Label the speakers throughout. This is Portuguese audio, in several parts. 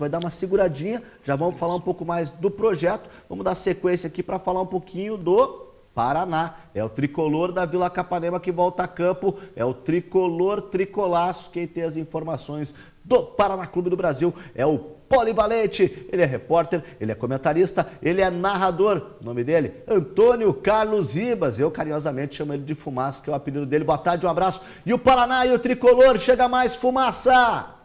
Speaker 1: vai dar uma seguradinha, já vamos falar um pouco mais do projeto. Vamos dar sequência aqui para falar um pouquinho do Paraná. É o tricolor da Vila Capanema que volta a campo. É o tricolor tricolaço. Quem tem as informações do Paraná Clube do Brasil é o Polivalente. Ele é repórter, ele é comentarista, ele é narrador. O nome dele? Antônio Carlos Ribas. Eu carinhosamente chamo ele de Fumaça, que é o apelido dele. Boa tarde, um abraço. E o Paraná e o tricolor, chega mais, Fumaça!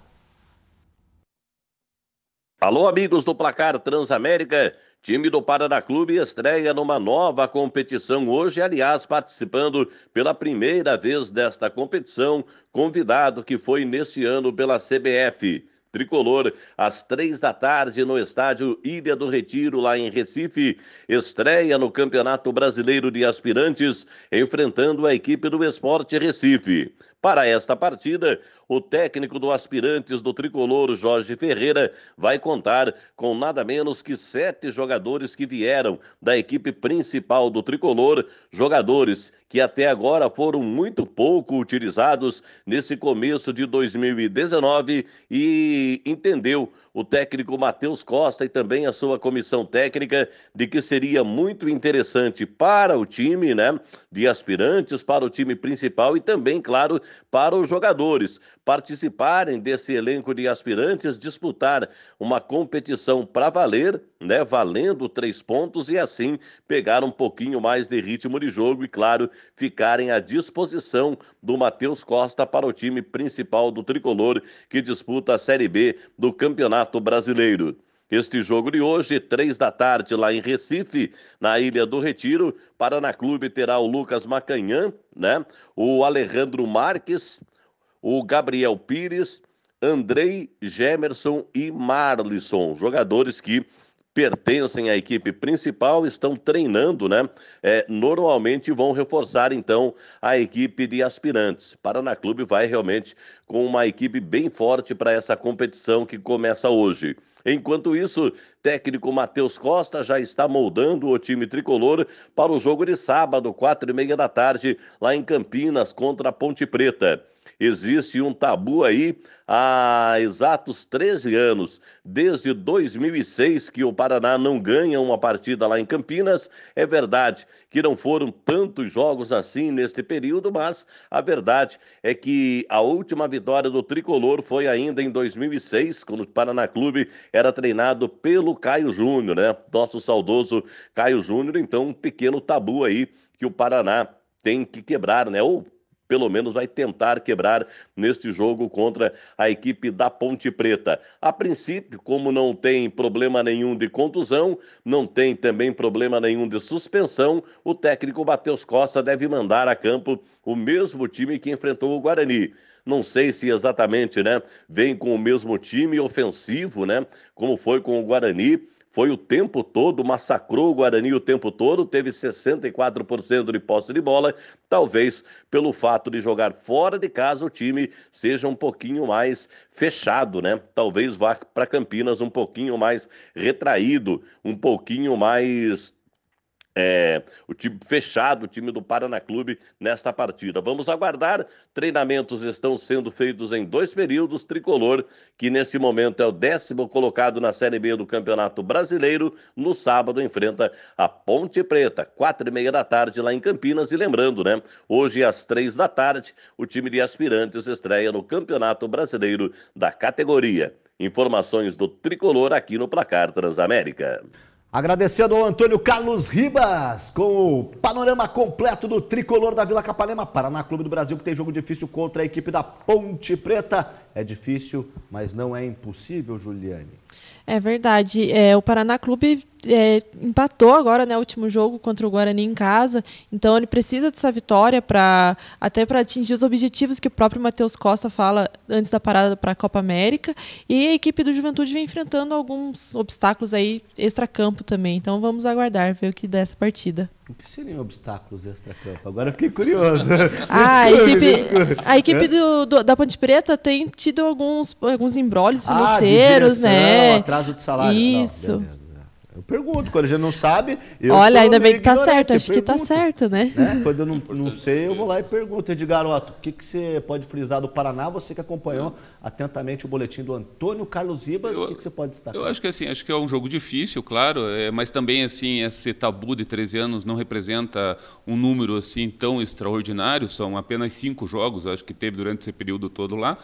Speaker 2: Alô, amigos do Placar Transamérica. Time do Paraná Clube estreia numa nova competição hoje, aliás, participando pela primeira vez desta competição, convidado que foi neste ano pela CBF. Tricolor, às três da tarde no estádio Ilha do Retiro, lá em Recife, estreia no Campeonato Brasileiro de Aspirantes, enfrentando a equipe do Esporte Recife. Para esta partida, o técnico do Aspirantes do Tricolor, Jorge Ferreira, vai contar com nada menos que sete jogadores que vieram da equipe principal do Tricolor, jogadores que até agora foram muito pouco utilizados nesse começo de 2019 e entendeu o técnico Matheus Costa e também a sua comissão técnica de que seria muito interessante para o time, né, de aspirantes, para o time principal e também, claro, para os jogadores participarem desse elenco de aspirantes, disputar uma competição para valer, né, valendo três pontos e assim pegar um pouquinho mais de ritmo de jogo e, claro, ficarem à disposição do Matheus Costa para o time principal do tricolor que disputa a Série B do Campeonato Brasileiro. Este jogo de hoje, três da tarde, lá em Recife, na Ilha do Retiro. Paraná Clube terá o Lucas Macanhã, né? O Alejandro Marques, o Gabriel Pires, Andrei, Gemerson e Marlisson. Jogadores que pertencem à equipe principal, estão treinando, né? É, normalmente vão reforçar então a equipe de aspirantes. Paraná Clube vai realmente com uma equipe bem forte para essa competição que começa hoje. Enquanto isso, técnico Matheus Costa já está moldando o time tricolor para o jogo de sábado, quatro e meia da tarde, lá em Campinas, contra a Ponte Preta. Existe um tabu aí há exatos 13 anos. Desde 2006 que o Paraná não ganha uma partida lá em Campinas. É verdade que não foram tantos jogos assim neste período, mas a verdade é que a última vitória do tricolor foi ainda em 2006, quando o Paraná Clube era treinado pelo Caio Júnior, né? Nosso saudoso Caio Júnior. Então, um pequeno tabu aí que o Paraná tem que quebrar, né? Ou pelo menos vai tentar quebrar neste jogo contra a equipe da Ponte Preta. A princípio, como não tem problema nenhum de contusão, não tem também problema nenhum de suspensão, o técnico Matheus Costa deve mandar a campo o mesmo time que enfrentou o Guarani não sei se exatamente, né, vem com o mesmo time ofensivo, né, como foi com o Guarani, foi o tempo todo, massacrou o Guarani o tempo todo, teve 64% de posse de bola, talvez pelo fato de jogar fora de casa o time seja um pouquinho mais fechado, né? Talvez vá para Campinas um pouquinho mais retraído, um pouquinho mais é, o time fechado, o time do Paraná Clube, nesta partida. Vamos aguardar. Treinamentos estão sendo feitos em dois períodos. Tricolor, que nesse momento é o décimo colocado na Série B do Campeonato Brasileiro, no sábado enfrenta a Ponte Preta, quatro e meia da tarde lá em Campinas. E lembrando, né? Hoje às três da tarde, o time de aspirantes estreia no Campeonato Brasileiro da categoria. Informações do Tricolor aqui no Placar Transamérica.
Speaker 1: Agradecendo ao Antônio Carlos Ribas com o panorama completo do tricolor da Vila Capanema, Paraná Clube do Brasil, que tem jogo difícil contra a equipe da Ponte Preta. É difícil, mas não é impossível, Juliane.
Speaker 3: É verdade. É, o Paraná Clube é, empatou agora, né, último jogo contra o Guarani em casa. Então ele precisa dessa vitória para até para atingir os objetivos que o próprio Matheus Costa fala antes da parada para a Copa América. E a equipe do Juventude vem enfrentando alguns obstáculos aí campo também. Então vamos aguardar ver o que dá essa partida.
Speaker 1: O que seriam obstáculos extra campo. Agora fiquei curioso. ah, desculpe, a equipe, a equipe
Speaker 3: do, do, da Ponte Preta tem tido alguns, alguns embrólios ah, financeiros, ah, direção, né? Atraso
Speaker 1: de salário. Isso. Não, eu pergunto, quando a gente não sabe, Olha, ainda bem que tá certo, acho que tá
Speaker 3: certo, né? né?
Speaker 1: Quando eu não, não então, sei, eu vou lá e pergunto. Edgar garoto. o que, que você pode frisar do Paraná? Você que acompanhou atentamente o boletim do Antônio Carlos Ribas, o que, que, você pode destacar? Eu
Speaker 2: acho que assim, acho que é um jogo difícil, claro, é, mas também assim, esse tabu de 13 anos não representa um número assim tão extraordinário, são apenas cinco jogos, acho que teve durante esse período todo lá.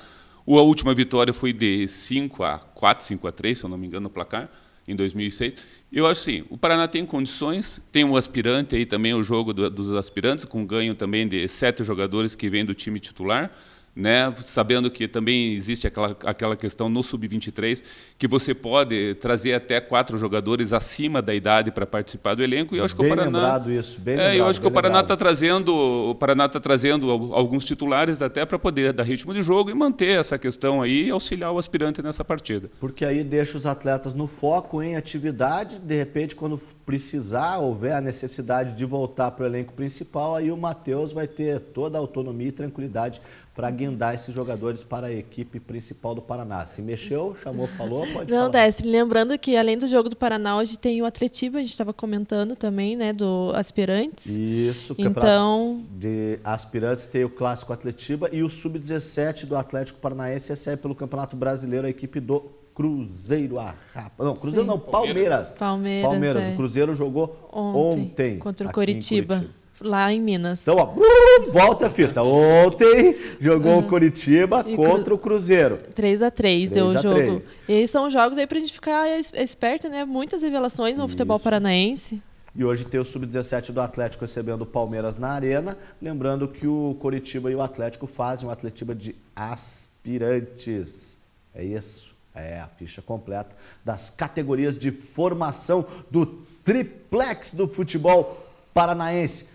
Speaker 2: A última vitória foi de 5 a 4, 5 a 3, se eu não me engano, no placar em 2006. Eu acho assim, o Paraná tem condições, tem um aspirante aí também, o jogo do, dos aspirantes, com ganho também de sete jogadores que vêm do time titular né? sabendo que também existe aquela, aquela questão no sub-23 que você pode trazer até quatro jogadores acima da idade para participar do elenco. E eu acho que o Paraná,
Speaker 1: isso, bem é, eu acho que o Paraná está
Speaker 2: trazendo, o Paraná tá trazendo alguns titulares até para poder dar ritmo de jogo e manter essa questão aí e auxiliar o aspirante nessa partida. Porque aí deixa
Speaker 1: os atletas no foco em atividade, de repente quando precisar, houver a necessidade de voltar para o elenco principal, aí o Matheus vai ter toda a autonomia e tranquilidade para guindar esses jogadores para a equipe principal do Paraná. Se mexeu, chamou, falou, pode Não,
Speaker 3: Décio. lembrando que além do jogo do Paraná, hoje tem o Atletiba, a gente estava comentando também, né, do Aspirantes. Isso, é então
Speaker 1: de Aspirantes tem o Clássico Atletiba e o Sub-17 do Atlético Paranaense recebe é pelo Campeonato Brasileiro a equipe do Cruzeiro a ah, Rapa. Não, Cruzeiro Sim. não, Palmeiras.
Speaker 3: Palmeiras. Palmeiras. É. O
Speaker 1: Cruzeiro jogou ontem, ontem
Speaker 3: contra o Coritiba. Curitiba lá em Minas. Então,
Speaker 1: ó, uh, volta a fita. Ontem jogou o Curitiba e contra cru... o Cruzeiro.
Speaker 3: 3 a 3 deu o jogo. 3. E são jogos aí pra gente ficar esperto, né? Muitas revelações no Isso. futebol paranaense.
Speaker 1: E hoje tem o Sub-17 do Atlético recebendo o Palmeiras na arena. Lembrando que o Coritiba e o Atlético fazem um Atletiba de aspirantes. É isso. É a ficha completa das categorias de formação do triplex do futebol paranaense.